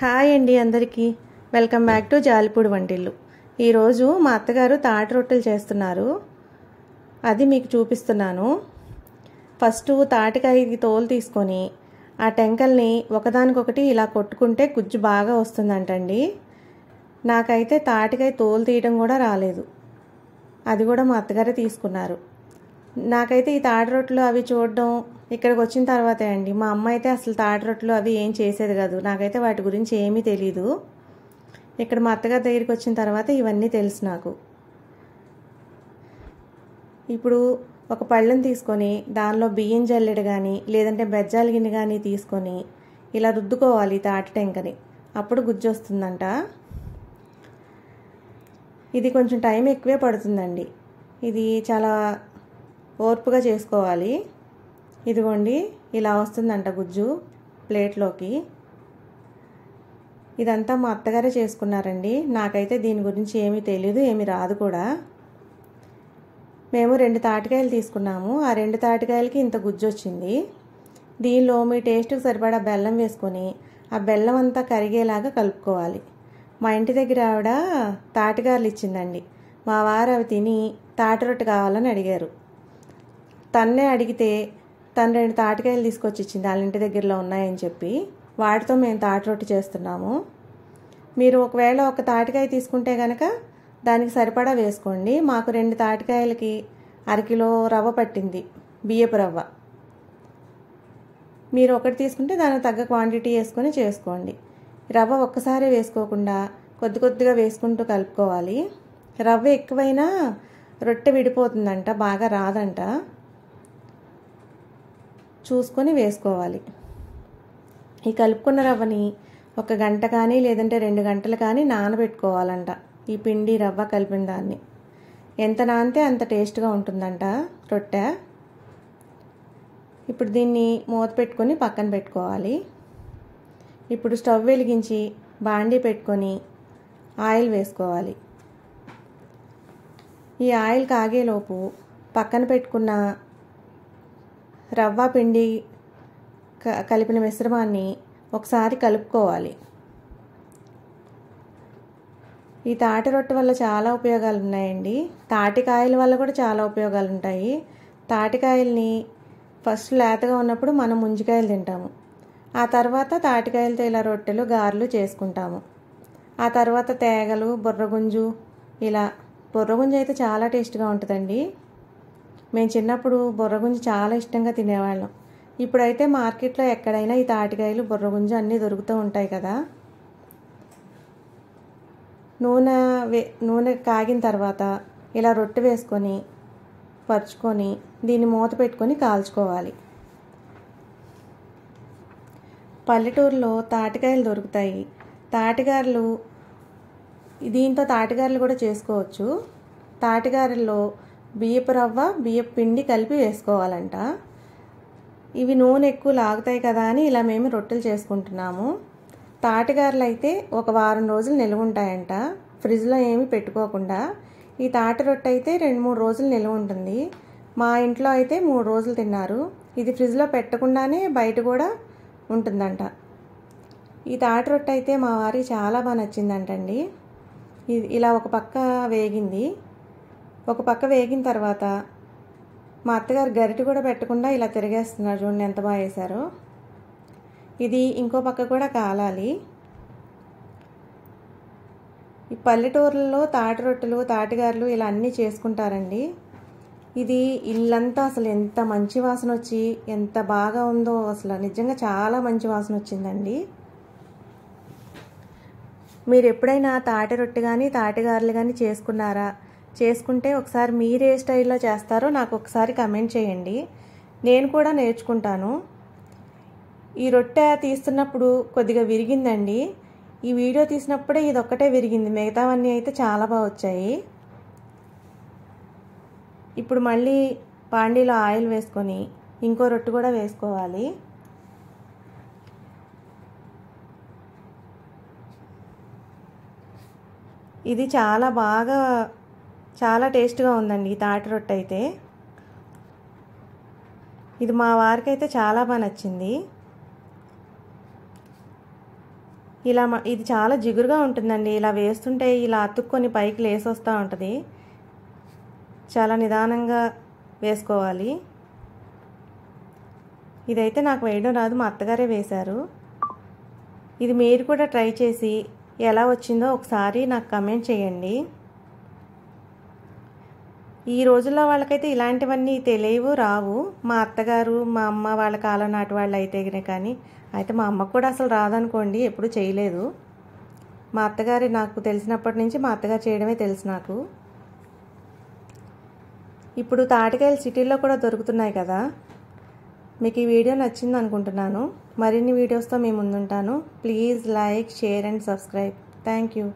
hi అండి అందరికీ welcome back to Jalipudi వంటిల్లు ఈరోజు మా అత్తగారు తాటి రొట్టెలు చేస్తున్నారు అది మీకు చూపిస్తున్నాను ఫస్ట్ తాటికాయ తోలు తీసుకొని ఆ టెంకల్ని ఒకదానికొకటి ఇలా కొట్టుకుంటే గుజ్జు బాగా వస్తుందంటండి నాకైతే తాటికాయ తోలు తీయడం కూడా రాలేదు అది కూడా మా అత్తగారే తీసుకున్నారు నాకైతే ఈ తాటి రొట్టెలు అవి చూడడం ఇక్కడికి వచ్చిన తర్వాతే అండి మా అమ్మ అయితే అసలు తాటి రొట్టెలు అవి ఏం చేసేది కాదు నాకైతే వాటి గురించి ఏమీ తెలీదు ఇక్కడ మా అత్తగారి దగ్గరికి వచ్చిన తర్వాత ఇవన్నీ తెలుసు నాకు ఇప్పుడు ఒక పళ్ళని తీసుకొని దానిలో బియ్యం జల్లెడు కానీ లేదంటే బెజ్జాల గిన్నె కానీ తీసుకొని ఇలా రుద్దుకోవాలి తాటి టెంకని అప్పుడు గుజ్జు వస్తుందంట ఇది కొంచెం టైం ఎక్కువే పడుతుందండి ఇది చాలా ఓర్పుగా చేసుకోవాలి ఇదిగోండి ఇలా వస్తుందంట గుజ్జు ప్లేట్లోకి ఇదంతా మా అత్తగారే చేసుకున్నారండి నాకైతే దీని గురించి ఏమీ తెలియదు ఏమీ రాదు కూడా మేము రెండు తాటికాయలు తీసుకున్నాము ఆ రెండు తాటికాయలకి ఇంత గుజ్జు వచ్చింది దీనిలో మీ టేస్ట్కి సరిపడా బెల్లం వేసుకొని ఆ బెల్లం అంతా కరిగేలాగా కలుపుకోవాలి మా ఇంటి దగ్గర ఆవిడ తాటికాయలు ఇచ్చిందండి మా వారు అవి తిని తాటి రొట్టె కావాలని అడిగారు తన్నే అడిగితే తను రెండు తాటికాయలు తీసుకొచ్చి ఇచ్చింది వాళ్ళ ఇంటి దగ్గరలో ఉన్నాయని చెప్పి వాటితో మేము తాటి రొట్టి చేస్తున్నాము మీరు ఒకవేళ ఒక తాటికాయ తీసుకుంటే కనుక దానికి సరిపడా వేసుకోండి మాకు రెండు తాటికాయలకి అరకిలో రవ్వ పట్టింది బియ్యపు రవ్వ మీరు ఒకటి తీసుకుంటే దానికి తగ్గ క్వాంటిటీ వేసుకొని చేసుకోండి రవ్వ ఒక్కసారి వేసుకోకుండా కొద్ది కొద్దిగా వేసుకుంటూ కలుపుకోవాలి రవ్వ ఎక్కువైనా రొట్టె విడిపోతుందంట బాగా రాదంట చూసుకొని వేసుకోవాలి ఈ కలుపుకున్న రవ్వని ఒక గంట కానీ లేదంటే రెండు గంటలు కానీ నానబెట్టుకోవాలంట ఈ పిండి రవ్వ కలిపిన దాన్ని ఎంత నానితే అంత టేస్ట్గా ఉంటుందంట రొట్టె ఇప్పుడు దీన్ని మూత పెట్టుకొని పక్కన పెట్టుకోవాలి ఇప్పుడు స్టవ్ వెలిగించి బాండీ పెట్టుకొని ఆయిల్ వేసుకోవాలి ఈ ఆయిల్ కాగేలోపు పక్కన పెట్టుకున్న రవ్వ పిండి కలిపిన మిశ్రమాన్ని ఒకసారి కలుపుకోవాలి ఈ తాటి రొట్టె వల్ల చాలా ఉపయోగాలు ఉన్నాయండి తాటికాయల వల్ల కూడా చాలా ఉపయోగాలు ఉంటాయి తాటికాయల్ని ఫస్ట్ లేతగా ఉన్నప్పుడు మనం ముంజికాయలు తింటాము ఆ తర్వాత తాటికాయలతో ఇలా రొట్టెలు గారెలు చేసుకుంటాము ఆ తర్వాత తేగలు బుర్రగుంజు ఇలా బుర్రగుంజు అయితే చాలా టేస్ట్గా ఉంటుందండి మేము చిన్నప్పుడు బుర్రగుంజి చాలా ఇష్టంగా తినేవాళ్ళం ఇప్పుడైతే మార్కెట్లో ఎక్కడైనా ఈ తాటికాయలు బుర్రగుంజి అన్నీ దొరుకుతూ ఉంటాయి కదా నూనె వే నూనె కాగిన తర్వాత ఇలా రొట్టె వేసుకొని పరుచుకొని దీన్ని మూత పెట్టుకొని కాల్చుకోవాలి పల్లెటూరులో తాటికాయలు దొరుకుతాయి తాటిగారులు దీంతో తాటిగారులు కూడా చేసుకోవచ్చు తాటిగారుల్లో బియ్యపు రవ్వ బియ్యపు పిండి కలిపి వేసుకోవాలంట ఇవి నూనె ఎక్కువ లాగుతాయి కదా అని ఇలా మేము రొట్టెలు చేసుకుంటున్నాము తాటగారులు అయితే ఒక వారం రోజులు నిలువ ఉంటాయంట ఫ్రిడ్జ్లో ఏమి పెట్టుకోకుండా ఈ తాట రొట్టె అయితే రెండు మూడు రోజులు నిల్వ ఉంటుంది మా ఇంట్లో అయితే మూడు రోజులు తిన్నారు ఇది ఫ్రిడ్జ్లో పెట్టకుండానే బయట కూడా ఉంటుందంట ఈ తాట రొట్టె అయితే మా వారికి చాలా బాగా నచ్చిందంటండి ఇది ఇలా ఒక పక్క వేగింది ఒక పక్క వేగిన తర్వాత మా అత్తగారు గరిటె కూడా పెట్టకుండా ఇలా తిరిగేస్తున్నారు చూడండి ఎంత బాగా వేశారో ఇది ఇంకో పక్క కూడా కాలాలి ఈ పల్లెటూర్లలో తాటి రొట్టెలు తాటిగారులు ఇలా అన్నీ చేసుకుంటారండి ఇది ఇల్లంతా అసలు ఎంత మంచి వాసన వచ్చి ఎంత బాగా ఉందో అసలు నిజంగా చాలా మంచి వాసన వచ్చిందండి మీరు ఎప్పుడైనా తాటి రొట్టె కానీ తాటిగారులు కానీ చేసుకున్నారా చేసుకుంటే ఒకసారి మీరు ఏ స్టైల్లో చేస్తారో నాకు ఒకసారి కమెంట్ చేయండి నేను కూడా నేర్చుకుంటాను ఈ రొట్టె తీస్తున్నప్పుడు కొద్దిగా విరిగిందండి ఈ వీడియో తీసినప్పుడే ఇది ఒక్కటే విరిగింది మిగతావన్నీ అయితే చాలా బాగా వచ్చాయి ఇప్పుడు మళ్ళీ పాండీలో ఆయిల్ వేసుకొని ఇంకో రొట్టె కూడా వేసుకోవాలి ఇది చాలా బాగా చాలా టేస్ట్గా ఉందండి ఈ తాటి రొట్టె అయితే ఇది మా వారికి అయితే చాలా బాగా నచ్చింది ఇలా ఇది చాలా జిగురుగా ఉంటుందండి ఇలా వేస్తుంటే ఇలా అతుక్కొని పైకి లేసొస్తూ ఉంటుంది చాలా నిదానంగా వేసుకోవాలి ఇదైతే నాకు వేయడం రాదు మా అత్తగారే వేశారు ఇది మీరు కూడా ట్రై చేసి ఎలా వచ్చిందో ఒకసారి నాకు కమెంట్ చేయండి ఈ రోజుల్లో వాళ్ళకైతే ఇలాంటివన్నీ తెలియవు రావు మా అత్తగారు మా అమ్మ వాళ్ళ కాలం నాటి వాళ్ళు అయితే కానీ అయితే మా అమ్మ కూడా అసలు రాదనుకోండి ఎప్పుడు చేయలేదు మా అత్తగారి నాకు తెలిసినప్పటి నుంచి మా అత్తగారు చేయడమే తెలుసు నాకు ఇప్పుడు తాటికాయలు సిటీల్లో కూడా దొరుకుతున్నాయి కదా మీకు ఈ వీడియో నచ్చింది అనుకుంటున్నాను మరిన్ని వీడియోస్తో మీ ముందుంటాను please like share and subscribe thank you